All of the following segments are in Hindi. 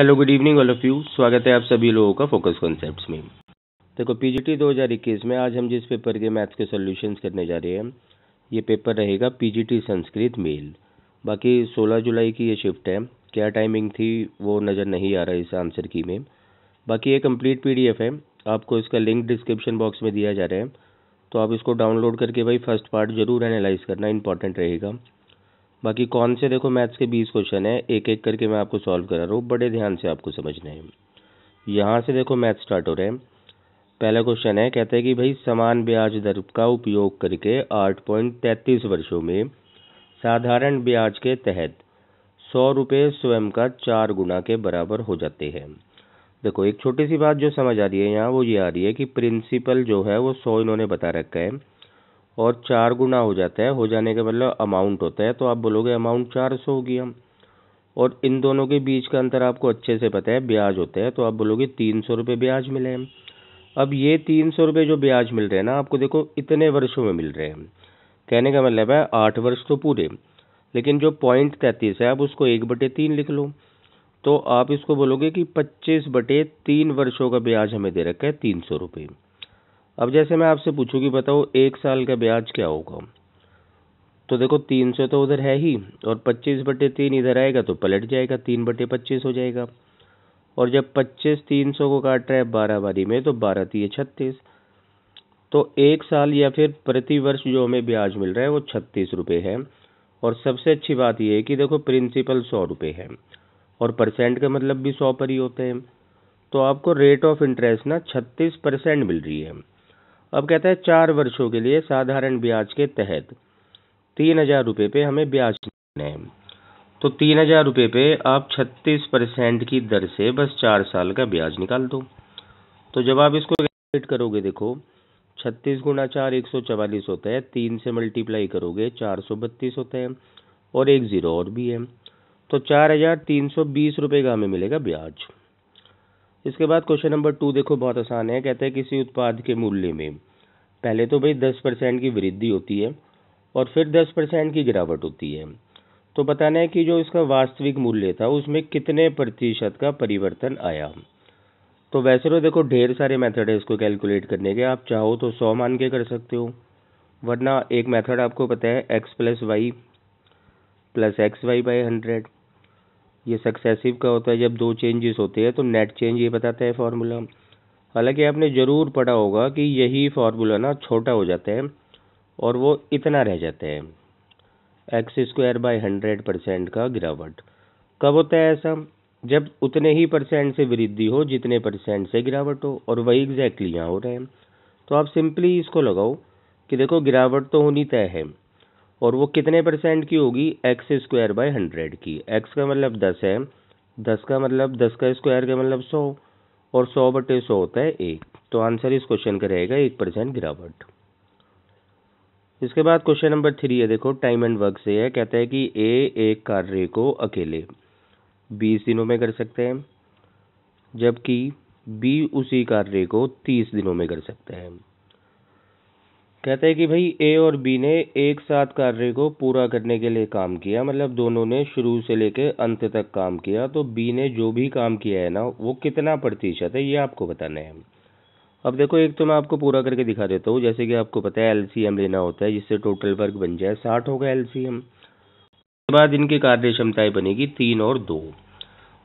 hello good evening all of you स्वागत है आप सभी लोगों का फोकस कॉन्सेप्ट्स में देखो पीजीटी 2021 में आज हम जिस पेपर के मैथ्स के सॉल्यूशंस करने जा रहे हैं ये पेपर रहेगा पीजीटी संस्कृत मेल बाकी 16 जुलाई की ये शिफ्ट है क्या टाइमिंग थी वो नज़र नहीं आ रहा है इस आंसर की में बाकी ये कम्प्लीट पी है आपको इसका लिंक डिस्क्रिप्शन बॉक्स में दिया जा रहा है तो आप इसको डाउनलोड करके भाई फर्स्ट पार्ट जरूर एनालाइज करना इंपॉर्टेंट रहेगा बाकी कौन से देखो मैथ्स के बीस क्वेश्चन है एक एक करके मैं आपको सॉल्व करा रहा हूँ बड़े ध्यान से आपको समझना है यहाँ से देखो मैथ स्टार्ट हो रहे हैं पहला क्वेश्चन है कहते हैं कि भाई समान ब्याज दर का उपयोग करके आठ पॉइंट तैंतीस वर्षों में साधारण ब्याज के तहत सौ रुपये स्वयं का चार गुना के बराबर हो जाते हैं देखो एक छोटी सी बात जो समझ आ रही है यहाँ वो ये आ रही है कि प्रिंसिपल जो है वो सौ इन्होंने बता रखा है और चार गुना हो जाता है हो जाने का मतलब अमाउंट होता है तो आप बोलोगे अमाउंट चार सौ होगी हम और इन दोनों के बीच का अंतर आपको अच्छे से पता है ब्याज होता है तो आप बोलोगे तीन सौ रुपये ब्याज मिले हैं अब ये तीन सौ रुपये जो ब्याज मिल रहे हैं ना आपको देखो इतने वर्षों में मिल रहे हैं कहने का मतलब है आठ वर्ष तो पूरे लेकिन जो पॉइंट तैंतीस है आप उसको एक बटे तीन लिख लो तो आप इसको बोलोगे कि पच्चीस बटे तीन वर्षों का ब्याज हमें दे रखा है तीन सौ रुपये अब जैसे मैं आपसे पूछूँ कि बताओ एक साल का ब्याज क्या होगा तो देखो तीन सौ तो उधर है ही और पच्चीस बटे तीन इधर आएगा तो पलट जाएगा तीन बटे पच्चीस हो जाएगा और जब पच्चीस तीन सौ को काट रहा है बारह बारी में तो बारह तीय छत्तीस तो एक साल या फिर प्रतिवर्ष जो हमें ब्याज मिल रहा है वो छत्तीस रुपये है और सबसे अच्छी बात यह है कि देखो प्रिंसिपल सौ रुपये है और परसेंट का मतलब भी सौ पर ही होते हैं तो आपको रेट ऑफ इंटरेस्ट ना छत्तीस परसेंट मिल रही है अब कहता है चार वर्षों के लिए साधारण ब्याज के तहत तीन हजार रुपये पे हमें ब्याज देना है तो तीन हजार रुपये पे आप छत्तीस परसेंट की दर से बस चार साल का ब्याज निकाल दो तो जब आप इसको कैलकुलेट करोगे देखो छत्तीस गुणा चार एक सौ चवालीस होता है तीन से मल्टीप्लाई करोगे चार सौ बत्तीस होते हैं और एक ज़ीरो और भी है तो चार हजार तीन सौ बीस रुपये का हमें मिलेगा ब्याज इसके बाद क्वेश्चन नंबर टू देखो बहुत आसान है कहते हैं किसी उत्पाद के मूल्य में पहले तो भाई दस परसेंट की वृद्धि होती है और फिर दस परसेंट की गिरावट होती है तो बताना है कि जो इसका वास्तविक मूल्य था उसमें कितने प्रतिशत का परिवर्तन आया तो वैसे तो देखो ढेर सारे मेथड है इसको कैलकुलेट करने के आप चाहो तो सौ मान के कर सकते हो वरना एक मेथड आपको पता है X plus Y plus X Y by hundred ये सक्सेसिव का होता है जब दो चेंजेस होते हैं तो नेट चेंज ये बताता है फार्मूला हालांकि आपने ज़रूर पढ़ा होगा कि यही फार्मूला ना छोटा हो जाता है और वो इतना रह जाता है X square by hundred percent का गिरावट कब होता है ऐसा जब उतने ही परसेंट से वृद्धि हो जितने परसेंट से गिरावट हो और वही एग्जैक्टली यहाँ हो रहे हैं तो आप सिंपली इसको लगाओ कि देखो गिरावट तो होनी तय है और वो कितने परसेंट की होगी एक्स स्क्वायर बाई हंड्रेड की एक्स का मतलब दस है दस का मतलब दस का स्क्वायर का मतलब सौ और सौ बटे सौ होता है एक तो आंसर इस क्वेश्चन का रहेगा एक परसेंट गिरावट इसके बाद क्वेश्चन नंबर थ्री है देखो टाइम एंड वर्क से है कहता है कि ए एक कार्य को अकेले बीस दिनों में कर सकते हैं जबकि बी उसी कार्य को तीस दिनों में कर सकते हैं कहते हैं कि भाई ए और बी ने एक साथ कार्य को पूरा करने के लिए काम किया मतलब दोनों ने शुरू से लेकर अंत तक काम किया तो बी ने जो भी काम किया है ना वो कितना प्रतिशत है ये आपको बताना है अब देखो एक तो मैं आपको पूरा करके दिखा देता हूँ जैसे कि आपको पता है एलसीएम लेना होता है जिससे टोटल वर्क बन जाए साठ होगा एलसीएम उसके बाद इनकी कार्य क्षमताएं बनेगी तीन और दो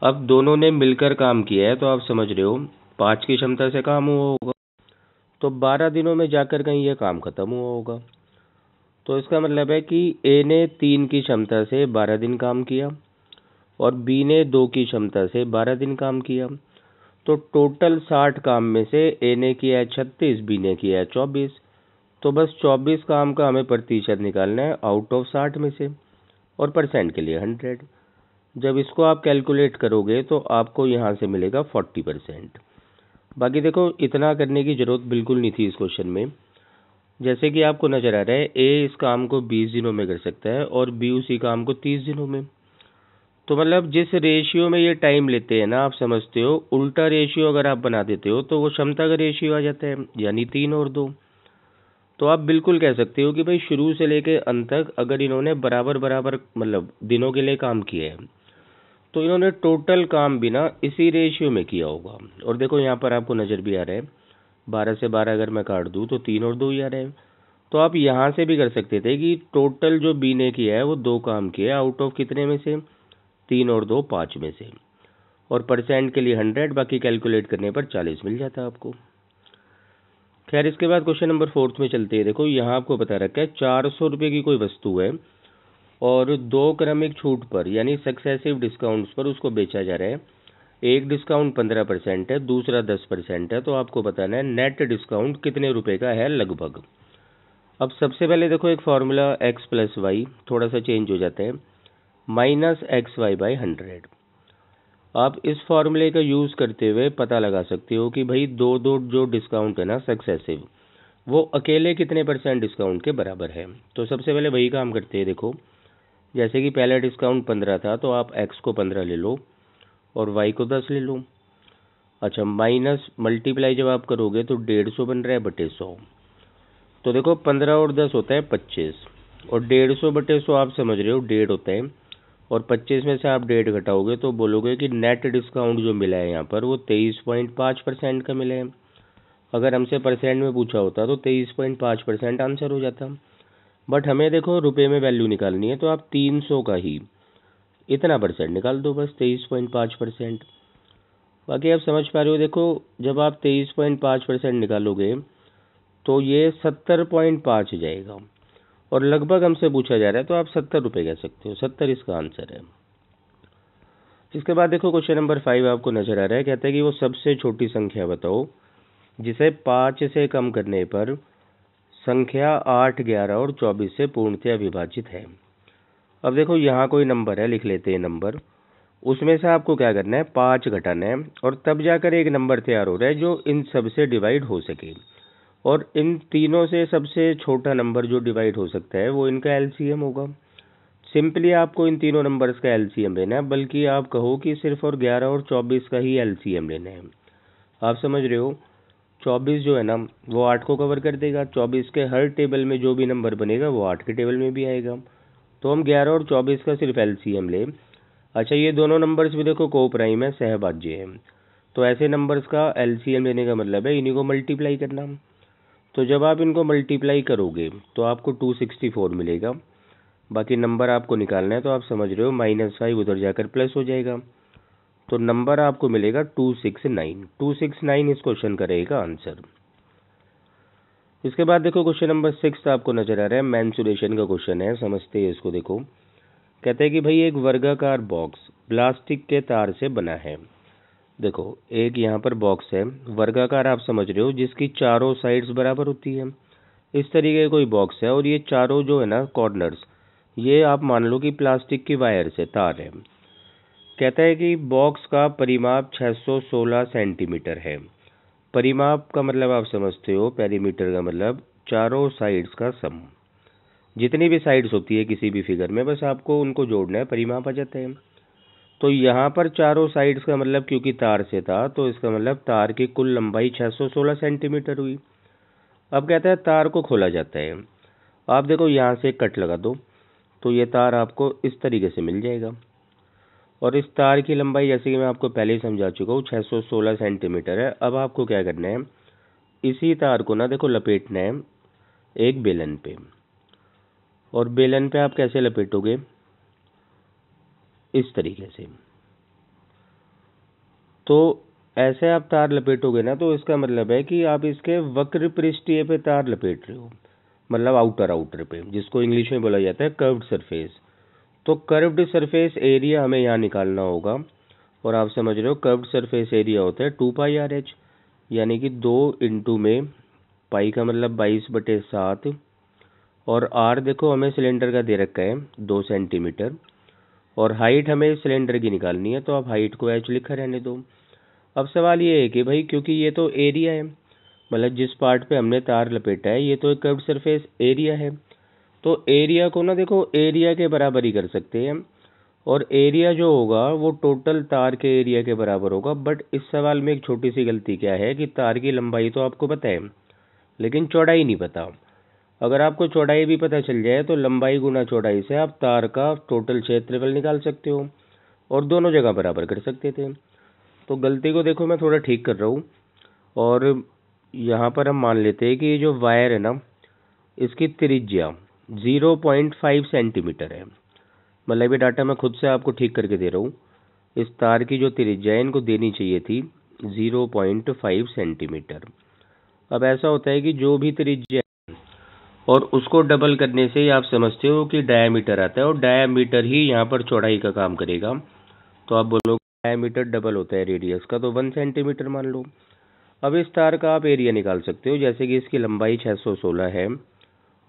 अब दोनों ने मिलकर काम किया है तो आप समझ रहे हो पाँच की क्षमता से काम हुआ होगा तो बारह दिनों में जाकर कहीं यह काम ख़त्म हुआ होगा तो इसका मतलब है कि ए ने तीन की क्षमता से बारह दिन काम किया और बी ने दो की क्षमता से बारह दिन काम किया तो टोटल साठ काम में से ए ने किया है छत्तीस बी ने किया है चौबीस तो बस चौबीस काम का हमें प्रतिशत निकालना है आउट ऑफ साठ में से और परसेंट के लिए हंड्रेड जब इसको आप कैलकुलेट करोगे तो आपको यहाँ से मिलेगा फोर्टी परसेंट बाकी देखो इतना करने की ज़रूरत बिल्कुल नहीं थी इस क्वेश्चन में जैसे कि आपको नज़र आ रहा है ए इस काम को बीस दिनों में कर सकता है और बी उसी काम को तीस दिनों में तो मतलब जिस रेशियो में ये टाइम लेते हैं ना आप समझते हो उल्टा रेशियो अगर आप बना देते हो तो वो क्षमता का रेशियो आ जाता है यानी तीन और दो तो आप बिल्कुल कह सकते हो कि भाई शुरू से लेके अंत तक अगर इन्होंने बराबर बराबर मतलब दिनों के लिए काम किया है तो इन्होंने टोटल काम भी ना इसी रेशियो में किया होगा और देखो यहाँ पर आपको नज़र भी आ रहा है बारह से बारह अगर मैं काट दूँ तो तीन और दो ही आ रहे हैं तो आप यहाँ से भी कर सकते थे कि टोटल जो बी ने किया है वो दो काम है आउट ऑफ कितने में से तीन और दो पाँच में से और परसेंट के लिए हंड्रेड बाकी कैलकुलेट करने पर चालीस मिल जाता आपको खैर इसके बाद क्वेश्चन नंबर फोर्थ में चलते हैं देखो यहाँ आपको बता रखा है चार सौ रुपये की कोई वस्तु है और दो क्रमिक छूट पर यानी सक्सेसिव डिस्काउंट्स पर उसको बेचा जा रहा है एक डिस्काउंट पंद्रह परसेंट है दूसरा दस परसेंट है तो आपको बताना है नेट डिस्काउंट कितने रुपए का है लगभग अब सबसे पहले देखो एक फार्मूला एक्स प्लस वाई थोड़ा सा चेंज हो जाते हैं minus X Y by hundred आप इस फार्मूले का यूज़ करते हुए पता लगा सकते हो कि भाई दो दो जो डिस्काउंट है ना सक्सेसिव वो अकेले कितने परसेंट डिस्काउंट के बराबर है तो सबसे पहले वही काम करते हैं देखो जैसे कि पहला डिस्काउंट पंद्रह था तो आप एक्स को पंद्रह ले लो और वाई को दस ले लो अच्छा माइनस मल्टीप्लाई जब आप करोगे तो डेढ़ सौ बन रहा है बटे सौ तो देखो पंद्रह और दस होता है पच्चीस और डेढ़ सौ बटे सौ आप समझ रहे हो डेढ़ होता है और पच्चीस में से आप डेढ़ घटाओगे तो बोलोगे कि नेट डिस्काउंट जो मिला है यहाँ पर वो तेईस पॉइंट पाँच परसेंट का मिला है अगर हमसे परसेंट में पूछा होता तो तेईस पॉइंट पाँच परसेंट आंसर हो जाता बट हमें देखो रुपए में वैल्यू निकालनी है तो आप तीन सौ का ही इतना परसेंट निकाल दो बस तेईस पॉइंट पाँच परसेंट बाकी आप समझ पा रहे हो देखो जब आप तेईस पॉइंट पाँच परसेंट निकालोगे तो ये सत्तर पॉइंट पाँच जाएगा और लगभग हमसे पूछा जा रहा है तो आप सत्तर रुपये कह सकते हो सत्तर इसका आंसर है इसके बाद देखो क्वेश्चन नंबर फाइव आपको नजर आ रहा है कहते हैं कि वो सबसे छोटी संख्या बताओ जिसे पाँच से कम करने पर संख्या आठ ग्यारह और चौबीस से पूर्णतया विभाजित है अब देखो यहाँ कोई नंबर है लिख लेते हैं नंबर उसमें से आपको क्या करना है पाँच घटाना है और तब जाकर एक नंबर तैयार हो रहा है जो इन सब से डिवाइड हो सके और इन तीनों से सबसे छोटा नंबर जो डिवाइड हो सकता है वो इनका एलसीएम होगा सिंपली आपको इन तीनों नंबर्स का एलसीएम लेना है बल्कि आप कहो कि सिर्फ और ग्यारह और चौबीस का ही एलसीएम लेना है आप समझ रहे हो चौबीस जो है ना वो आठ को कवर कर देगा चौबीस के हर टेबल में जो भी नंबर बनेगा वो आठ के टेबल में भी आएगा तो हम ग्यारह और चौबीस का सिर्फ एल सी एम लें अच्छा ये दोनों नंबर्स भी देखो को प्राइम है सहबाज्य है तो ऐसे नंबर्स का एल सी एम लेने का मतलब है इन्हीं को मल्टीप्लाई करना तो जब आप इनको मल्टीप्लाई करोगे तो आपको टू सिक्सटी फोर मिलेगा बाकी नंबर आपको निकालना है तो आप समझ रहे हो माइनस फाइव उधर जाकर प्लस हो जाएगा तो नंबर आपको मिलेगा two six nine two six nine इस क्वेश्चन का रहेगा आंसर इसके बाद देखो क्वेश्चन नंबर सिक्स आपको नजर आ रहा है मैंसुरेशन का क्वेश्चन है समझते हैं इसको देखो कहते हैं कि भाई एक वर्गाकार बॉक्स प्लास्टिक के तार से बना है देखो एक यहाँ पर बॉक्स है वर्गाकार आप समझ रहे हो जिसकी चारों साइड्स बराबर होती है इस तरीके का कोई बॉक्स है और ये चारों जो है ना कॉर्नर्स ये आप मान लो कि प्लास्टिक की वायर से तार है कहता है कि बॉक्स का परिमाप 616 सेंटीमीटर है परिमाप का मतलब आप समझते हो पेरीमीटर का मतलब चारों साइड्स का सम जितनी भी साइड्स होती है किसी भी फिगर में बस आपको उनको जोड़ना है परिमाप आ जाता है तो यहाँ पर चारों साइड्स का मतलब क्योंकि तार से था तो इसका मतलब तार की कुल लंबाई 616 सेंटीमीटर हुई अब कहता है तार को खोला जाता है आप देखो यहाँ से कट लगा दो तो ये तार आपको इस तरीके से मिल जाएगा और इस तार की लंबाई जैसे कि मैं आपको पहले ही समझा चुका हूँ 616 सेंटीमीटर है अब आपको क्या करना है इसी तार को ना देखो लपेटना है एक बेलन पे और बेलन पे आप कैसे लपेटोगे इस तरीके से तो ऐसे आप तार लपेटोगे ना तो इसका मतलब है कि आप इसके वक्र पृष्ठीय पे तार लपेट रहे हो मतलब आउटर आउटर पे जिसको इंग्लिश में बोला जाता है कर्व्ड सरफेस तो कर्व्ड सरफेस एरिया हमें यहाँ निकालना होगा और आप समझ रहे हो कर्व्ड सरफेस एरिया होता है टू पाई आर एच यानी कि दो इंटू में पाई का मतलब बाईस बटे सात और आर देखो हमें सिलेंडर का दे रखा है दो सेंटीमीटर और हाइट हमें सिलेंडर की निकालनी है तो आप हाइट को एच लिखा रहने दो अब सवाल ये है कि भाई क्योंकि ये तो एरिया है मतलब जिस पार्ट पे हमने तार लपेटा है ये तो एक कर्व्ड सरफेस एरिया है तो एरिया को ना देखो एरिया के बराबर ही कर सकते हैं और एरिया जो होगा वो टोटल तार के एरिया के बराबर होगा बट इस सवाल में एक छोटी सी गलती क्या है कि तार की लंबाई तो आपको पता है लेकिन चौड़ाई नहीं पता अगर आपको चौड़ाई भी पता चल जाए तो लंबाई गुना चौड़ाई से आप तार का टोटल क्षेत्रफल निकाल सकते हो और दोनों जगह बराबर कर सकते थे तो गलती को देखो मैं थोड़ा ठीक कर रहा हूँ और यहाँ पर हम मान लेते हैं कि ये जो वायर है ना इसकी त्रिज्या ज़ीरो पॉइंट फाइव सेंटीमीटर है मतलब ये डाटा मैं खुद से आपको ठीक करके दे रहा हूँ इस तार की जो त्रिज्या इनको देनी चाहिए थी ज़ीरो पॉइंट फाइव सेंटीमीटर अब ऐसा होता है कि जो भी त्रिज्या और उसको डबल करने से ही आप समझते हो कि डायामीटर आता है और डायामीटर ही यहाँ पर चौड़ाई का काम करेगा तो आप बोलोगे डायामीटर डबल होता है रेडियस का तो वन सेंटीमीटर मान लो अब इस तार का आप एरिया निकाल सकते हो जैसे कि इसकी लंबाई 616 है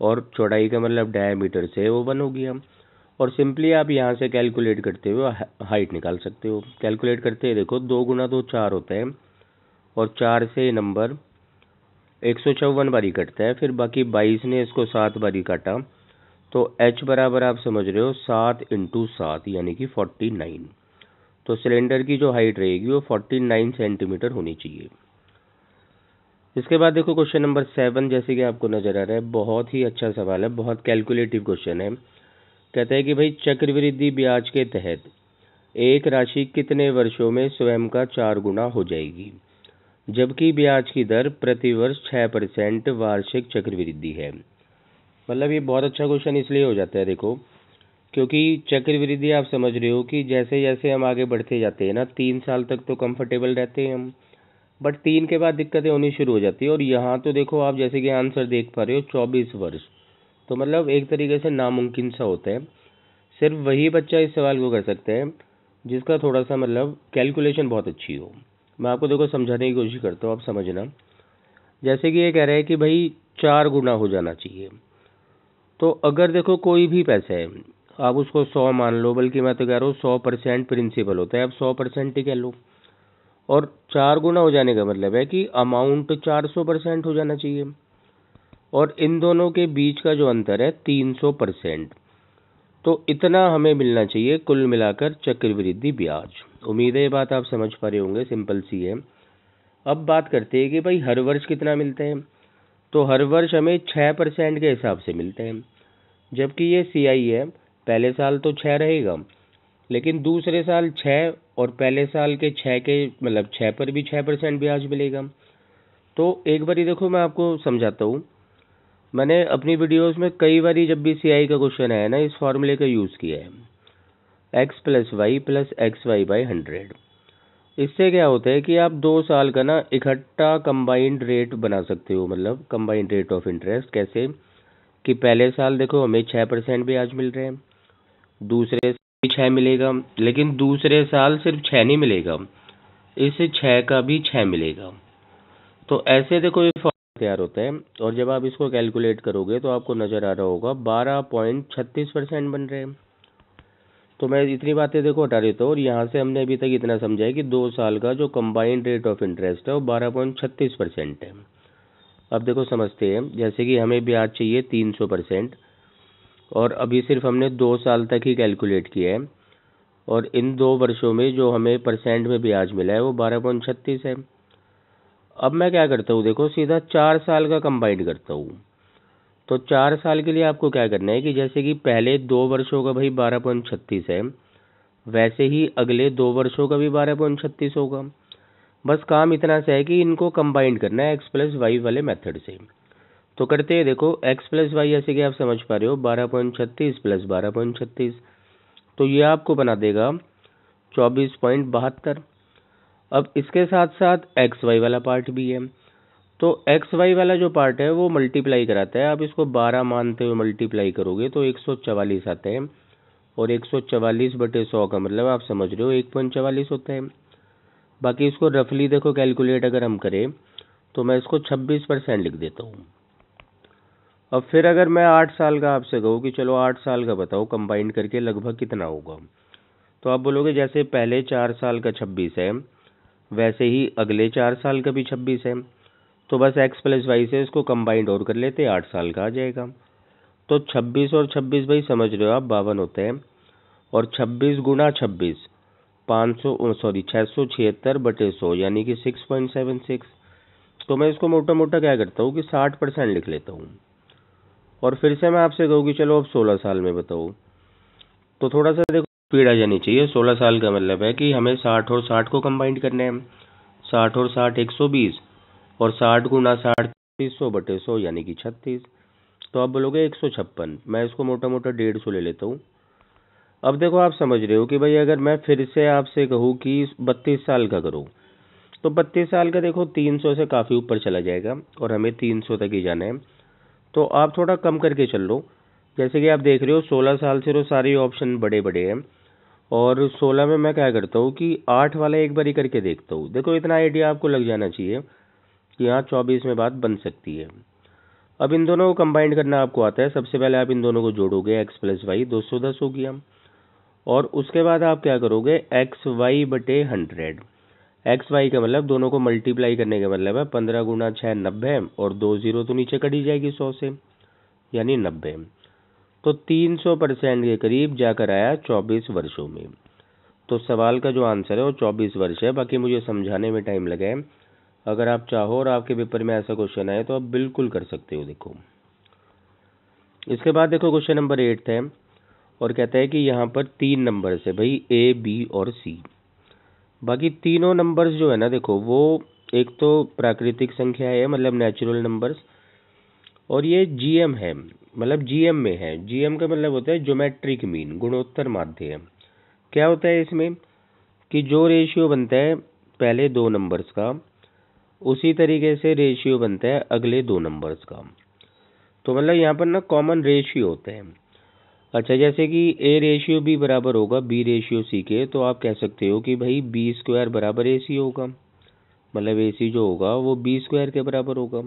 और चौड़ाई का मतलब डायमीटर से वो वन हो गया और सिंपली आप यहाँ से कैलकुलेट करते हुए हाइट निकाल सकते हो कैलकुलेट करते हैं देखो दो गुना दो चार होता है और चार से नंबर एक सौ चौवन बारी कटता है फिर बाकी बाईस ने इसको सात बारी काटा तो h बराबर आप समझ रहे हो सात इंटू सात यानी कि फोर्टी नाइन तो सिलेंडर की जो हाइट रहेगी वो फोर्टी नाइन सेंटीमीटर होनी चाहिए इसके बाद देखो क्वेश्चन नंबर सेवन जैसे कि आपको नजर आ रहा है बहुत ही अच्छा सवाल है बहुत कैलकुलेटिव क्वेश्चन है कहते हैं कि भाई चक्रवृद्धि ब्याज के तहत एक राशि कितने वर्षों में स्वयं का चार गुना हो जाएगी जबकि ब्याज की दर प्रतिवर्ष छः परसेंट वार्षिक चक्रवृद्धि है मतलब ये बहुत अच्छा क्वेश्चन इसलिए हो जाता है देखो क्योंकि चक्रवृद्धि आप समझ रहे हो कि जैसे जैसे हम आगे बढ़ते जाते हैं ना तीन साल तक तो कंफर्टेबल रहते हैं हम बट तीन के बाद दिक्कतें होनी शुरू हो जाती है और यहाँ तो देखो आप जैसे कि आंसर देख पा रहे हो चौबीस वर्ष तो मतलब एक तरीके से नामुमकिन सा होता है सिर्फ वही बच्चा इस सवाल को कर सकते हैं जिसका थोड़ा सा मतलब कैलकुलेशन बहुत अच्छी हो मैं आपको देखो समझाने की कोशिश करता हूँ आप समझना जैसे कि ये कह रहे हैं कि भाई चार गुना हो जाना चाहिए तो अगर देखो कोई भी पैसा है आप उसको सौ मान लो बल्कि मैं तो कह रहा हूँ सौ परसेंट प्रिंसिपल होता है आप सौ परसेंट ही कह लो और चार गुना हो जाने का मतलब है कि अमाउंट चार सौ परसेंट हो जाना चाहिए और इन दोनों के बीच का जो अंतर है तीन सौ परसेंट तो इतना हमें मिलना चाहिए कुल मिलाकर चक्रवृद्धि ब्याज उम्मीद है ये बात आप समझ पा रहे होंगे सिंपल सी है अब बात करते हैं कि भाई हर वर्ष कितना मिलते हैं तो हर वर्ष हमें छः परसेंट के हिसाब से मिलते हैं जबकि ये सी है पहले साल तो छः रहेगा लेकिन दूसरे साल छः और पहले साल के छः के मतलब छः पर भी छः परसेंट ब्याज मिलेगा तो एक बार देखो मैं आपको समझाता हूँ मैंने अपनी वीडियोस में कई बार जब भी सी का क्वेश्चन आया ना इस फॉर्मूले का यूज़ किया है X plus Y plus X Y by hundred इससे क्या होता है कि आप दो साल का ना इकट्ठा कंबाइंड रेट बना सकते हो मतलब कंबाइंड रेट ऑफ इंटरेस्ट कैसे कि पहले साल देखो हमें छः परसेंट ब्याज मिल रहे हैं दूसरे छः मिलेगा लेकिन दूसरे साल सिर्फ छः नहीं मिलेगा इस छः का भी छः मिलेगा तो ऐसे देखो ये फॉर्मूला तैयार होता है और जब आप इसको कैलकुलेट करोगे तो आपको नज़र आ रहा होगा बारह पॉइंट छत्तीस परसेंट बन रहे हैं तो मैं इतनी बातें देखो हटा देता हूँ और यहाँ से हमने अभी तक इतना समझा है कि दो साल का जो कम्बाइंड रेट ऑफ इंटरेस्ट है वो बारह पॉइंट छत्तीस परसेंट है अब देखो समझते हैं जैसे कि हमें ब्याज चाहिए तीन सौ परसेंट और अभी सिर्फ हमने दो साल तक ही कैलकुलेट किया है और इन दो वर्षों में जो हमें परसेंट में ब्याज मिला है वो बारह पॉइंट छत्तीस है अब मैं क्या करता हूँ देखो सीधा चार साल का कंबाइंड करता हूँ तो चार साल के लिए आपको क्या करना है कि जैसे कि पहले दो वर्षों का भाई बारह पॉइंट छत्तीस है वैसे ही अगले दो वर्षों का भी बारह पॉइंट छत्तीस होगा बस काम इतना सा है कि इनको कंबाइंड करना है एक्स प्लस वाई वाले मेथड से तो करते हैं देखो x प्लस वाई ऐसे कि आप समझ पा रहे हो बारह पॉइंट छत्तीस प्लस बारह पॉइंट छत्तीस तो ये आपको बना देगा चौबीस पॉइंट बहत्तर अब इसके साथ साथ एक्स वाई वाला पार्ट भी है तो एक्स वाई वाला जो पार्ट है वो मल्टीप्लाई कराता है आप इसको बारह मानते हुए मल्टीप्लाई करोगे तो एक सौ चवालीस आते हैं और एक सौ चवालीस बटे सौ का मतलब आप समझ रहे हो एक पॉइंट चवालीस होता है बाकी इसको रफली देखो कैलकुलेट अगर हम करें तो मैं इसको छब्बीस परसेंट लिख देता हूँ अब फिर अगर मैं आठ साल का आपसे कहूँ कि चलो आठ साल का बताओ कंबाइंड करके लगभग कितना होगा तो आप बोलोगे जैसे पहले चार साल का छब्बीस है वैसे ही अगले चार साल का भी छब्बीस है तो बस एक्स प्लस वाई से इसको कंबाइंड और कर लेते आठ साल का आ जाएगा तो छब्बीस और छब्बीस भाई समझ रहे हो आप बावन होते हैं और छब्बीस गुणा छब्बीस पाँच सौ सॉरी छः सौ छिहत्तर बटे सौ यानी कि सिक्स पॉइंट सेवन सिक्स तो मैं इसको मोटा मोटा क्या करता हूँ कि साठ परसेंट लिख लेता हूँ और फिर से मैं आपसे कहूँ कि चलो अब सोलह साल में बताओ तो थोड़ा सा देखो स्पीड आ जानी चाहिए सोलह साल का मतलब है कि हमें साठ और साठ को कंबाइंड करने हैं साठ और साठ एक सौ बीस और साठ गुना साठ तीस सौ बटे सौ यानी कि छत्तीस तो आप बोलोगे एक सौ छप्पन मैं इसको मोटा मोटा डेढ़ सौ ले लेता हूँ अब देखो आप समझ रहे हो कि भाई अगर मैं फिर से आपसे कहूँ कि बत्तीस साल का करो तो बत्तीस साल का देखो तीन सौ से काफ़ी ऊपर चला जाएगा और हमें तीन सौ तक ही जाना है तो आप थोड़ा कम करके चल लो जैसे कि आप देख रहे हो सोलह साल से तो सारे ऑप्शन बड़े बड़े हैं और सोलह में मैं क्या करता हूँ कि आठ वाला एक बार ही करके देखता हूँ देखो इतना आइडिया आपको लग जाना चाहिए कि हाँ चौबीस में बात बन सकती है अब इन दोनों को कंबाइंड करना आपको आता है सबसे पहले आप इन दोनों को जोड़ोगे एक्स प्लस वाई दो सौ दस हो गया और उसके बाद आप क्या करोगे एक्स वाई बटे हंड्रेड एक्स वाई का मतलब दोनों को मल्टीप्लाई करने का मतलब है पंद्रह गुना छः नब्बे और दो जीरो तो नीचे कटी जाएगी सौ से यानी नब्बे तो तीन सौ परसेंट के करीब जाकर आया चौबीस वर्षों में तो सवाल का जो आंसर है वो चौबीस वर्ष है बाकी मुझे समझाने में टाइम लगे अगर आप चाहो और आपके पेपर में ऐसा क्वेश्चन आए तो आप बिल्कुल कर सकते हो देखो इसके बाद देखो क्वेश्चन नंबर एट है और कहता है कि यहाँ पर तीन नंबर से भाई ए बी और सी बाकी तीनों नंबर्स जो है ना देखो वो एक तो प्राकृतिक संख्या है मतलब नेचुरल नंबर्स और ये जीएम है मतलब जीएम में है जीएम का मतलब होता है ज्योमेट्रिक मीन गुणोत्तर माध्य क्या होता है इसमें कि जो रेशियो बनता है पहले दो नंबर्स का उसी तरीके से रेशियो बनता है अगले दो नंबर्स का तो मतलब यहाँ पर ना कॉमन रेशियो होते हैं अच्छा जैसे कि ए रेशियो बी बराबर होगा बी रेशियो सी के तो आप कह सकते हो कि भाई बी स्क्वायर बराबर ए सी होगा मतलब ए सी जो होगा वो बी स्क्वायर के बराबर होगा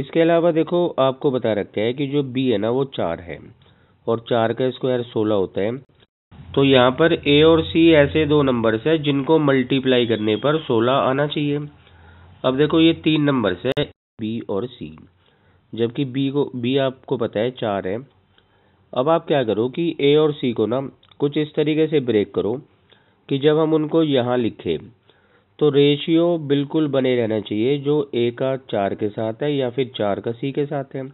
इसके अलावा देखो आपको बता रखा है कि जो बी है ना वो चार है और चार का स्क्वायर सोलह होता है तो यहाँ पर ए और सी ऐसे दो नंबर्स है जिनको मल्टीप्लाई करने पर सोलह आना चाहिए अब देखो ये तीन नंबर्स है बी और सी जबकि बी को बी आपको पता है चार है अब आप क्या करो कि ए और सी को ना कुछ इस तरीके से ब्रेक करो कि जब हम उनको यहाँ लिखें तो रेशियो बिल्कुल बने रहना चाहिए जो ए का चार के साथ है या फिर चार का सी के साथ है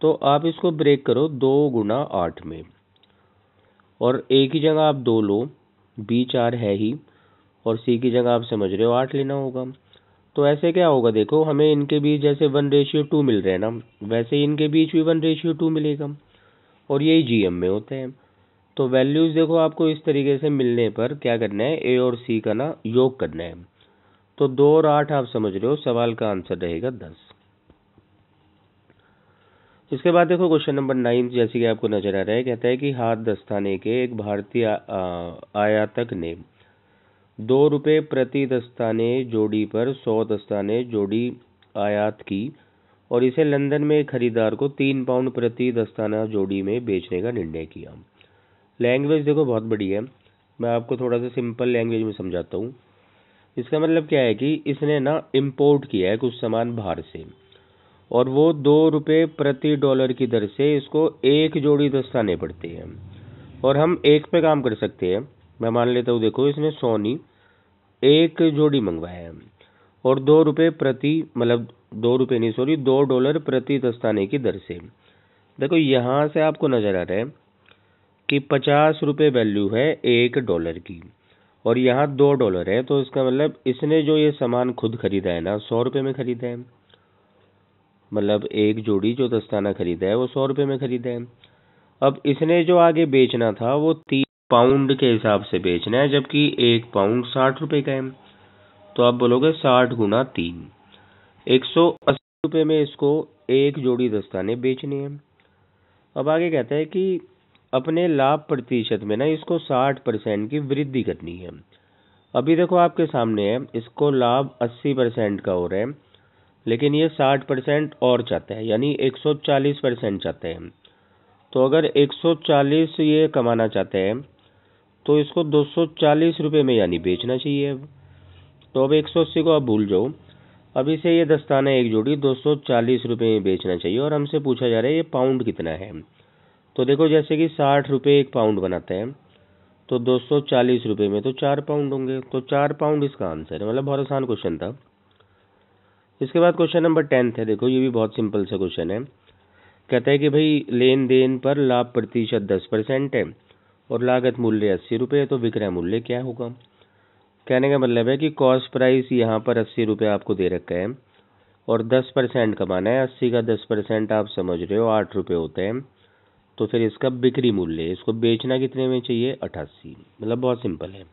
तो आप इसको ब्रेक करो दो गुना आठ में और ए की जगह आप दो लो बी चार है ही और सी की जगह आप समझ रहे हो आठ लेना होगा तो ऐसे क्या होगा देखो हमें इनके बीच जैसे वन रेशियो टू मिल रहे हैं ना वैसे इनके बीच भी वन रेशियो टू मिलेगा और यही जी एम में होते हैं तो वैल्यूज़ देखो आपको इस तरीके से मिलने पर क्या करना है ए और सी का ना योग करना है तो दो और आठ आप समझ रहे हो सवाल का आंसर रहेगा दस इसके बाद देखो क्वेश्चन नंबर नाइन जैसे कि आपको नजर आ रहा है कहता है कि हाथ दस्ताने के एक भारतीय आयातक ने दो रुपये प्रति दस्ताने जोड़ी पर सौ दस्ताने जोड़ी आयात की और इसे लंदन में खरीदार को तीन पाउंड प्रति दस्ताना जोड़ी में बेचने का निर्णय किया लैंग्वेज देखो बहुत बड़ी है मैं आपको थोड़ा सा सिंपल लैंग्वेज में समझाता हूँ इसका मतलब क्या है कि इसने ना इम्पोर्ट किया है कुछ सामान बाहर से और वो दो रुपये प्रति डॉलर की दर से इसको एक जोड़ी दस्ताने पड़ते हैं और हम एक पे काम कर सकते हैं मैं मान लेता हूँ देखो इसने सोनी एक जोड़ी मंगवाया है और दो रुपये प्रति मतलब दो रुपये नहीं सॉरी दो डॉलर प्रति दस्ताने की दर से देखो यहाँ से आपको नज़र आ रहा है कि पचास रुपये वैल्यू है एक डॉलर की और यहाँ दो डॉलर है तो इसका मतलब इसने जो ये सामान खुद खरीदा है ना सौ रुपये में खरीदा है मतलब एक जोड़ी जो दस्ताना खरीदा है वो सौ रुपये में खरीदा है अब इसने जो आगे बेचना था वो तीन पाउंड के हिसाब से बेचना है जबकि एक पाउंड साठ रुपये का है तो आप बोलोगे साठ गुना तीन एक सौ अस्सी रुपये में इसको एक जोड़ी दस्ताने बेचने हैं अब आगे कहता है कि अपने लाभ प्रतिशत में ना इसको साठ परसेंट की वृद्धि करनी है अभी देखो आपके सामने है इसको लाभ अस्सी परसेंट का हो रहा है लेकिन ये साठ परसेंट और चाहता है यानी एक सौ चालीस परसेंट चाहते हैं तो अगर एक सौ चालीस ये कमाना चाहते हैं तो इसको दो सौ चालीस रुपये में यानी बेचना चाहिए अब तो अब एक सौ अस्सी को आप भूल जाओ अभी से ये दस्ताना एक जोड़ी दो सौ चालीस रुपये में बेचना चाहिए और हमसे पूछा जा रहा है ये पाउंड कितना है तो देखो जैसे कि साठ रुपये एक पाउंड बनाते हैं तो दो सौ चालीस रुपये में तो चार पाउंड होंगे तो चार पाउंड इसका आंसर है मतलब बहुत आसान क्वेश्चन था इसके बाद क्वेश्चन नंबर टेंथ है देखो ये भी बहुत सिंपल सा क्वेश्चन है कहता है कि भाई लेन देन पर लाभ प्रतिशत दस परसेंट है और लागत मूल्य अस्सी रुपये है तो विक्रय मूल्य क्या होगा कहने का मतलब है कि कॉस्ट प्राइस यहाँ पर अस्सी रुपये आपको दे रखा है और दस परसेंट कमाना है अस्सी का दस परसेंट आप समझ रहे हो आठ रुपये होते हैं तो फिर इसका बिक्री मूल्य इसको बेचना कितने में चाहिए अट्ठासी मतलब बहुत सिंपल है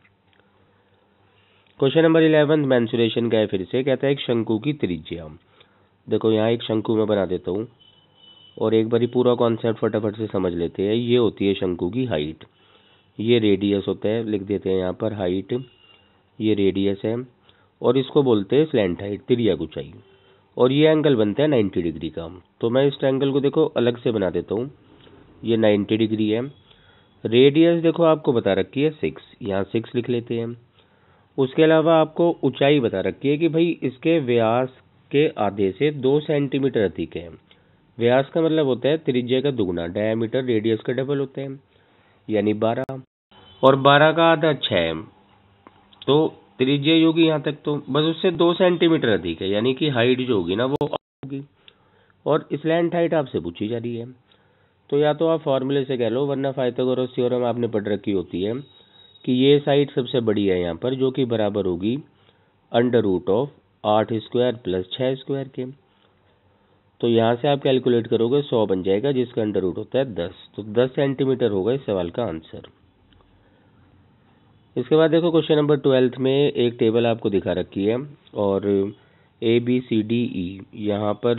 क्वेश्चन नंबर इलेवन मैंसुरेशन का है फिर से कहता है एक शंकु की त्रिज्या देखो यहाँ एक शंकु मैं बना देता हूँ और एक बारी पूरा कॉन्सेप्ट फटाफट से समझ लेते हैं ये होती है शंकु की हाइट ये रेडियस होता है लिख देते हैं यहाँ पर हाइट ये रेडियस है और इसको बोलते हैं स्लेंट हाइट त्रिया ऊंचाई और ये एंगल बनता है नाइन्टी डिग्री का तो मैं इस एंगल को देखो अलग से बना देता हूँ ये नाइन्टी डिग्री है रेडियस देखो आपको बता रखी है सिक्स यहाँ सिक्स लिख लेते हैं उसके अलावा आपको ऊंचाई बता रखी है कि भाई इसके व्यास के आधे से दो सेंटीमीटर अधिक है व्यास का मतलब होता है त्रिज्या का दुगुना डायमीटर रेडियस का डबल होते हैं यानी बारह और बारह का आधा छः तो त्रिज्य होगी यहाँ तक तो बस उससे दो सेंटीमीटर अधिक है यानी कि हाइट जो होगी ना वो होगी और स्लैंड हाइट आपसे पूछी जा रही है तो या तो आप फॉर्मूले से कह लो वरना फाइथागोरस थ्योरम आपने पढ़ रखी होती है कि ये साइड सबसे बड़ी है यहाँ पर जो कि बराबर होगी अंडर रूट ऑफ आठ स्क्वायर प्लस छः स्क्वायर के तो यहाँ से आप कैलकुलेट करोगे सौ बन जाएगा जिसका अंडर रूट होता है दस तो दस सेंटीमीटर होगा इस सवाल का आंसर इसके बाद देखो क्वेश्चन नंबर ट्वेल्थ में एक टेबल आपको दिखा रखी है और A B C D E यहाँ पर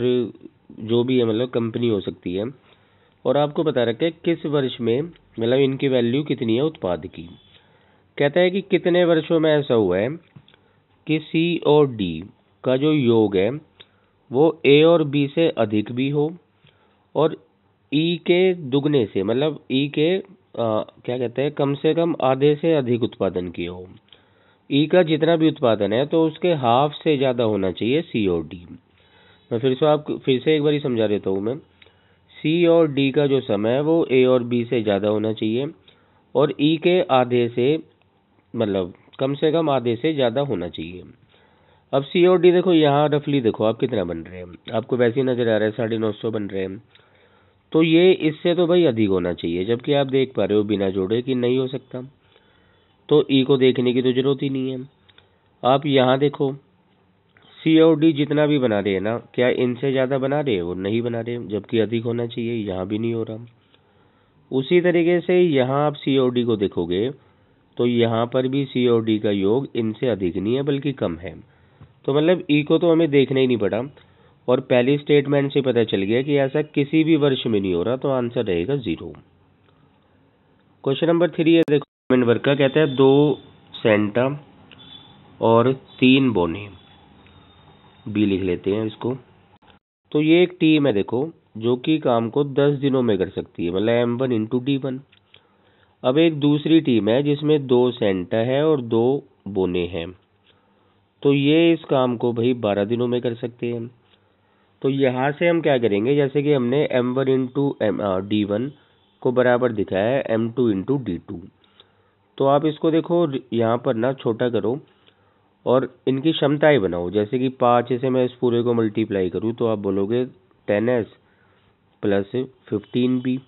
जो भी है मतलब कंपनी हो सकती है और आपको बता रखा है किस वर्ष में मतलब इनकी वैल्यू कितनी है उत्पाद की कहता है कि कितने वर्षों में ऐसा हुआ है कि सी और डी का जो योग है वो ए और बी से अधिक भी हो और ई e के दुगने से मतलब ई e के क्या कहते हैं कम से कम आधे से अधिक उत्पादन किया हो ई e का जितना भी उत्पादन है तो उसके हाफ से ज़्यादा होना चाहिए सी और डी मैं फिर से आप फिर से एक बार समझा देता हूँ मैं सी और डी का जो समय है वो ए और बी से ज़्यादा होना चाहिए और ई e के आधे से मतलब कम से कम आधे से ज़्यादा होना चाहिए अब सी और डी देखो यहाँ रफली देखो आप कितना बन रहे हैं आपको वैसे ही नज़र आ रहा है साढ़े नौ सौ बन रहे हैं तो ये इससे तो भाई अधिक होना चाहिए जबकि आप देख पा रहे हो बिना जोड़े कि नहीं हो सकता तो ई e को देखने की तो ज़रूरत ही नहीं है आप यहाँ देखो सी और डी जितना भी बना रहे हैं ना क्या इनसे ज़्यादा बना रहे हैं नहीं बना रहे जबकि अधिक होना चाहिए यहाँ भी नहीं हो रहा उसी तरीके से यहाँ आप सी और डी को देखोगे तो यहाँ पर भी सी और डी का योग इनसे अधिक नहीं है बल्कि कम है तो मतलब ई e को तो हमें देखना ही नहीं पड़ा और पहली स्टेटमेंट से पता चल गया कि ऐसा किसी भी वर्ष में नहीं हो रहा तो आंसर रहेगा जीरो क्वेश्चन नंबर थ्री है देखो गवर्नमेंट वर्क का कहता है दो सेंटा और तीन बोने बी लिख लेते हैं इसको तो ये एक टीम है देखो जो कि काम को दस दिनों में कर सकती है मतलब M one into D one अब एक दूसरी टीम है जिसमें दो सेंटा है और दो बोने हैं तो ये इस काम को भाई बारह दिनों में कर सकते हैं तो यहाँ से हम क्या करेंगे जैसे कि हमने M one into M D one को बराबर दिखाया है M two into D two तो आप इसको देखो यहाँ पर ना छोटा करो और इनकी क्षमताएँ बनाओ जैसे कि पाँच से मैं इस पूरे को मल्टीप्लाई करूँ तो आप बोलोगे ten S plus fifteen B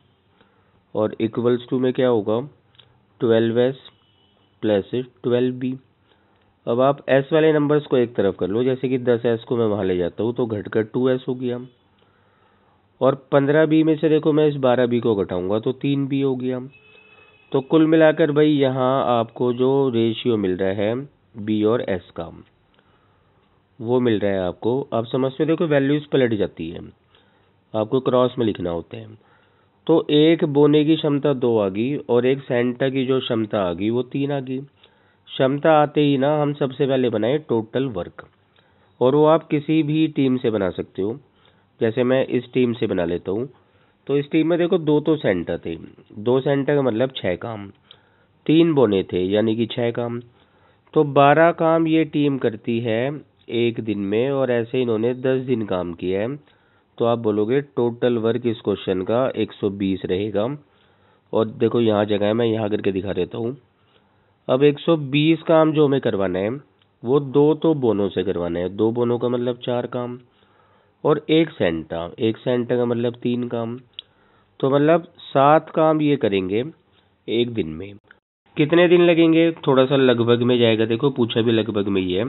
और इक्वल्स टू में क्या होगा twelve S plus twelve B अब आप एस वाले नंबर्स को एक तरफ कर लो जैसे कि दस एस को मैं वहाँ ले जाता हूँ तो घटकर टू एस हो गया और पंद्रह बी में से देखो मैं इस बारह बी को घटाऊंगा तो तीन बी हो गया तो कुल मिलाकर भाई यहाँ आपको जो रेशियो मिल रहा है बी और एस का वो मिल रहा है आपको आप समझते देखो वैल्यूज़ पलट जाती है आपको क्रॉस में लिखना होता है तो एक बोने की क्षमता दो आ गई और एक सेंटा की जो क्षमता आ गई वो तीन आ गई क्षमता आते ही ना हम सबसे पहले बनाए टोटल वर्क और वो आप किसी भी टीम से बना सकते हो जैसे मैं इस टीम से बना लेता हूँ तो इस टीम में देखो दो तो सेंटर थे दो सेंटर का मतलब छः काम तीन बोने थे यानी कि छः काम तो बारह काम ये टीम करती है एक दिन में और ऐसे इन्होंने दस दिन काम किया है तो आप बोलोगे टोटल वर्क इस क्वेश्चन का एक सौ बीस रहेगा और देखो यहाँ जगह है मैं यहाँ करके दिखा देता हूँ अब 120 काम जो हमें करवाना है वो दो तो बोनों से करवाना है दो बोनों का मतलब चार काम और एक सेंटा एक सेंटा का मतलब तीन काम तो मतलब सात काम ये करेंगे एक दिन में कितने दिन लगेंगे थोड़ा सा लगभग में जाएगा देखो पूछा भी लगभग में ही है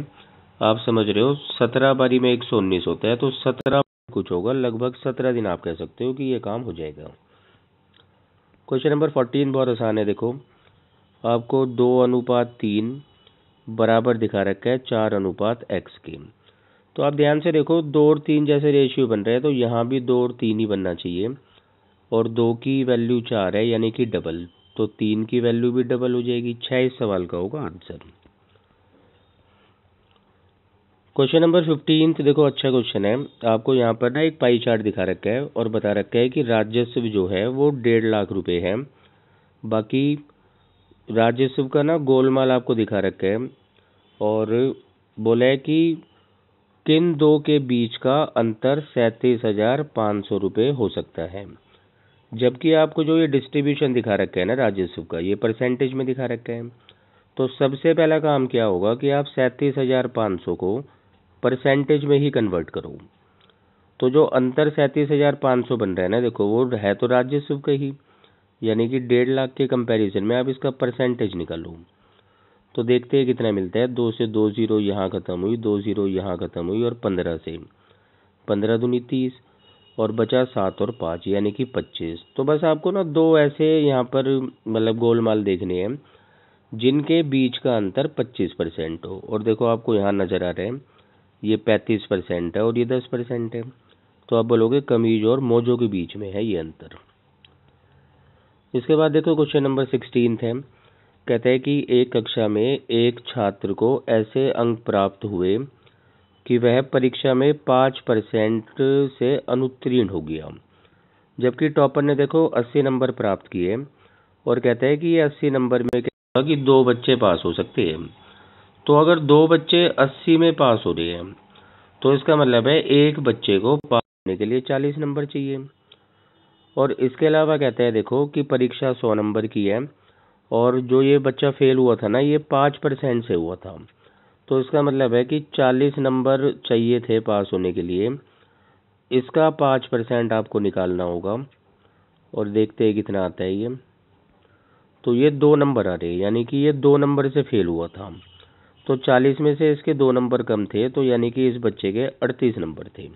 आप समझ रहे हो सत्रह बारी में एक सौ उन्नीस होता है तो सत्रह कुछ होगा लगभग सत्रह दिन आप कह सकते हो कि ये काम हो जाएगा क्वेश्चन नंबर फोर्टीन बहुत आसान है देखो आपको दो अनुपात तीन बराबर दिखा रखा है चार अनुपात एक्स के तो आप ध्यान से देखो दो और तीन जैसे रेशियो बन रहे हैं तो यहाँ भी दो और तीन ही बनना चाहिए और दो की वैल्यू चार है यानी कि डबल तो तीन की वैल्यू भी डबल हो जाएगी छः इस सवाल का होगा आंसर क्वेश्चन नंबर फिफ्टीन देखो अच्छा क्वेश्चन है आपको यहाँ पर ना एक पाई चार्ट दिखा रखा है और बता रखा है कि राजस्व जो है वो डेढ़ लाख रुपए है बाकी राजेश का ना गोलमाल आपको दिखा रखे है और बोला है कि किन दो के बीच का अंतर सैंतीस हज़ार पाँच सौ रुपये हो सकता है जबकि आपको जो ये डिस्ट्रीब्यूशन दिखा रखा है ना राजस्व का ये परसेंटेज में दिखा रखा है तो सबसे पहला काम क्या होगा कि आप सैंतीस हज़ार पाँच सौ को परसेंटेज में ही कन्वर्ट करो तो जो अंतर सैंतीस हज़ार पाँच सौ बन रहा है ना देखो वो है तो राजस्व का ही यानी कि डेढ़ लाख के कंपैरिजन में आप इसका परसेंटेज निकालो तो देखते हैं कितना मिलता है दो से दो ज़ीरो यहाँ ख़त्म हुई दो ज़ीरो यहाँ ख़त्म हुई और पंद्रह से पंद्रह दूनी तीस और बचा सात और पाँच यानी कि पच्चीस तो बस आपको ना दो ऐसे यहाँ पर मतलब गोलमाल देखने हैं जिनके बीच का अंतर पच्चीस परसेंट हो और देखो आपको यहाँ नज़र आ रहे हैं ये पैंतीस परसेंट है और ये दस परसेंट है तो आप बोलोगे कमीज और मोजों के बीच में है ये अंतर इसके बाद देखो क्वेश्चन नंबर सिक्सटीन है कहते हैं कि एक कक्षा में एक छात्र को ऐसे अंक प्राप्त हुए कि वह परीक्षा में पाँच परसेंट से अनुत्तीर्ण हो गया जबकि टॉपर ने देखो अस्सी नंबर प्राप्त किए और कहते हैं कि ये अस्सी नंबर में क्या कि दो बच्चे पास हो सकते हैं तो अगर दो बच्चे अस्सी में पास हो रहे हैं तो इसका मतलब है एक बच्चे को पास होने के लिए चालीस नंबर चाहिए और इसके अलावा कहते हैं देखो कि परीक्षा सौ नंबर की है और जो ये बच्चा फेल हुआ था ना ये पाँच परसेंट से हुआ था तो इसका मतलब है कि चालीस नंबर चाहिए थे पास होने के लिए इसका पाँच परसेंट आपको निकालना होगा और देखते हैं कितना आता है ये तो ये दो नंबर आ रहे यानी कि ये दो नंबर से फेल हुआ था तो चालीस में से इसके दो नंबर कम थे तो यानी कि इस बच्चे के अड़तीस नंबर थे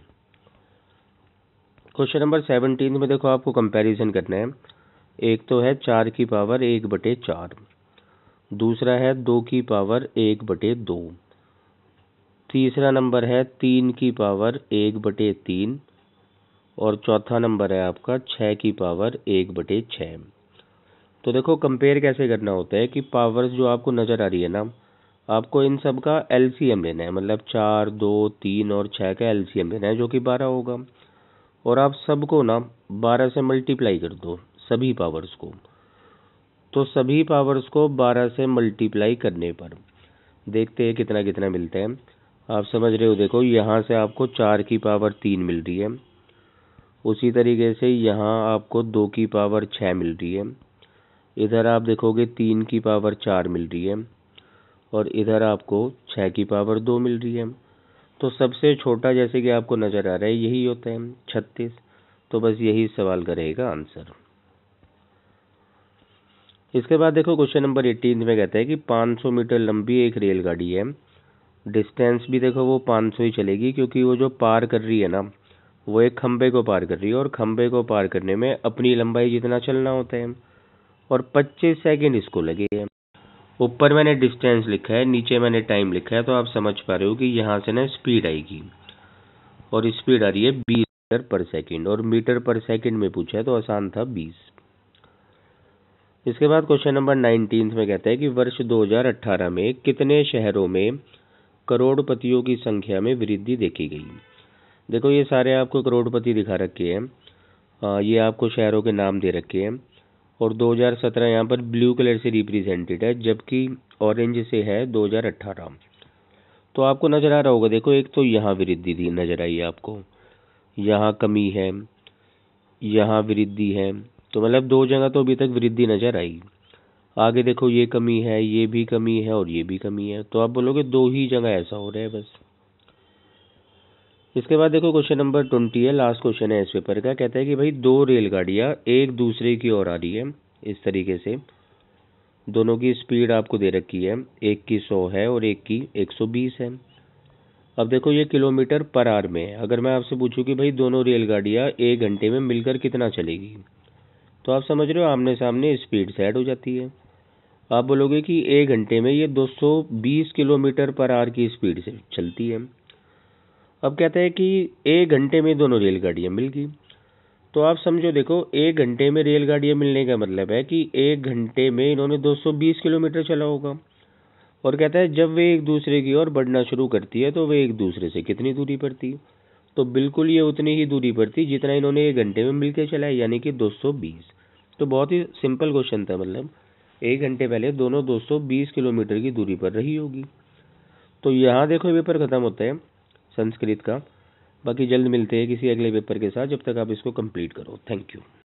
क्वेश्चन नंबर सेवनटीन में देखो आपको कंपैरिजन करना है एक तो है चार की पावर एक बटे चार दूसरा है दो की पावर एक बटे दो तीसरा नंबर है तीन की पावर एक बटे तीन और चौथा नंबर है आपका छः की पावर एक बटे छः तो देखो कंपेयर कैसे करना होता है कि पावर्स जो आपको नज़र आ रही है ना आपको इन सब का एम लेना है मतलब चार दो तीन और छः का एम लेना है जो कि बारह होगा और आप सबको ना बारह से मल्टीप्लाई कर दो सभी पावर्स को तो सभी पावर्स को बारह से मल्टीप्लाई करने पर देखते हैं कितना कितना मिलता है आप समझ रहे हो देखो यहाँ से आपको चार की पावर तीन मिल रही है उसी तरीके से यहाँ आपको दो की पावर छः मिल रही है इधर आप देखोगे तीन की पावर चार मिल रही है और इधर आपको छः की पावर दो मिल रही है तो सबसे छोटा जैसे कि आपको नज़र आ रहा है यही होता है छत्तीस तो बस यही सवाल का रहेगा आंसर इसके बाद देखो क्वेश्चन नंबर एटीन में कहता है कि 500 मीटर लंबी एक रेलगाड़ी है डिस्टेंस भी देखो वो 500 ही चलेगी क्योंकि वो जो पार कर रही है ना वो एक खम्बे को पार कर रही है और खम्भे को पार करने में अपनी लंबाई जितना चलना होता है और 25 सेकंड इसको लगे हैं ऊपर मैंने डिस्टेंस लिखा है नीचे मैंने टाइम लिखा है तो आप समझ पा रहे हो कि यहाँ से ना स्पीड आएगी और स्पीड आ रही है बीस मीटर पर सेकेंड और मीटर पर सेकेंड में पूछा है तो आसान था बीस इसके बाद क्वेश्चन नंबर नाइनटीन में कहते हैं कि वर्ष 2018 में कितने शहरों में करोड़पतियों की संख्या में वृद्धि देखी गई देखो ये सारे आपको करोड़पति दिखा रखे हैं ये आपको शहरों के नाम दे रखे हैं और 2017 यहाँ पर ब्लू कलर से रिप्रेजेंटेड है जबकि ऑरेंज से है 2018 तो आपको नज़र आ रहा होगा देखो एक तो यहाँ वृद्धि थी नज़र आई आपको यहाँ कमी है यहाँ वृद्धि है तो मतलब दो जगह तो अभी तक वृद्धि नज़र आई आगे देखो ये कमी है ये भी कमी है और ये भी कमी है तो आप बोलोगे दो ही जगह ऐसा हो रहा है बस इसके बाद देखो क्वेश्चन नंबर ट्वेंटी है लास्ट क्वेश्चन है इस पेपर का कहता है कि भाई दो रेलगाड़ियाँ एक दूसरे की ओर आ रही है इस तरीके से दोनों की स्पीड आपको दे रखी है एक की सौ है और एक की एक सौ बीस है अब देखो ये किलोमीटर पर आर में है अगर मैं आपसे पूछूँ कि भाई दोनों रेलगाड़ियाँ एक घंटे में मिलकर कितना चलेगी तो आप समझ रहे हो आमने सामने स्पीड सेट हो जाती है आप बोलोगे कि एक घंटे में ये बीस किलोमीटर पर आर की स्पीड से चलती है अब कहते हैं कि एक घंटे में दोनों रेलगाड़ियाँ मिल गई तो आप समझो देखो एक घंटे में रेलगाड़ियाँ मिलने का मतलब है कि एक घंटे में इन्होंने 220 किलोमीटर चला होगा और कहता है जब वे एक दूसरे की ओर बढ़ना शुरू करती है तो वे एक दूसरे से कितनी दूरी पर थी तो बिल्कुल ये उतनी ही दूरी पर थी जितना इन्होंने एक घंटे में मिलकर चलाया यानी कि 220 तो बहुत ही सिंपल क्वेश्चन था मतलब एक घंटे पहले दोनों बीस किलोमीटर की दूरी पर रही होगी तो यहाँ देखो पेपर ख़त्म होता है संस्कृत का बाकी जल्द मिलते हैं किसी अगले पेपर के साथ जब तक आप इसको कंप्लीट करो थैंक यू